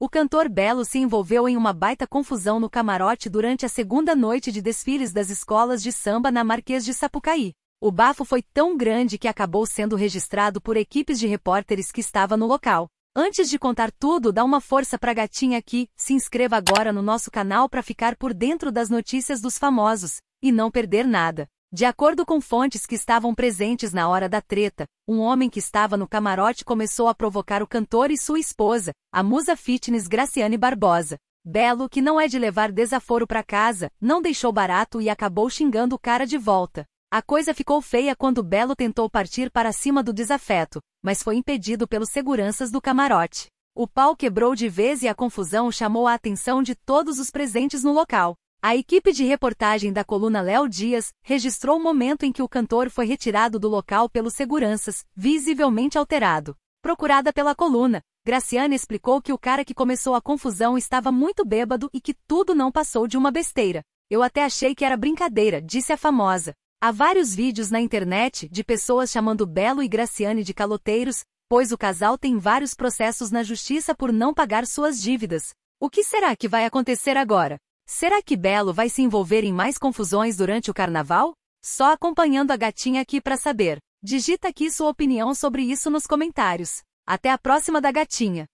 O cantor Belo se envolveu em uma baita confusão no camarote durante a segunda noite de desfiles das escolas de samba na Marquês de Sapucaí. O bafo foi tão grande que acabou sendo registrado por equipes de repórteres que estava no local. Antes de contar tudo, dá uma força pra gatinha aqui, se inscreva agora no nosso canal para ficar por dentro das notícias dos famosos e não perder nada. De acordo com fontes que estavam presentes na hora da treta, um homem que estava no camarote começou a provocar o cantor e sua esposa, a musa fitness Graciane Barbosa. Belo, que não é de levar desaforo para casa, não deixou barato e acabou xingando o cara de volta. A coisa ficou feia quando Belo tentou partir para cima do desafeto, mas foi impedido pelos seguranças do camarote. O pau quebrou de vez e a confusão chamou a atenção de todos os presentes no local. A equipe de reportagem da coluna Léo Dias registrou o momento em que o cantor foi retirado do local pelos seguranças, visivelmente alterado. Procurada pela coluna, Graciane explicou que o cara que começou a confusão estava muito bêbado e que tudo não passou de uma besteira. Eu até achei que era brincadeira, disse a famosa. Há vários vídeos na internet de pessoas chamando Belo e Graciane de caloteiros, pois o casal tem vários processos na justiça por não pagar suas dívidas. O que será que vai acontecer agora? Será que Belo vai se envolver em mais confusões durante o carnaval? Só acompanhando a gatinha aqui para saber. Digita aqui sua opinião sobre isso nos comentários. Até a próxima da gatinha.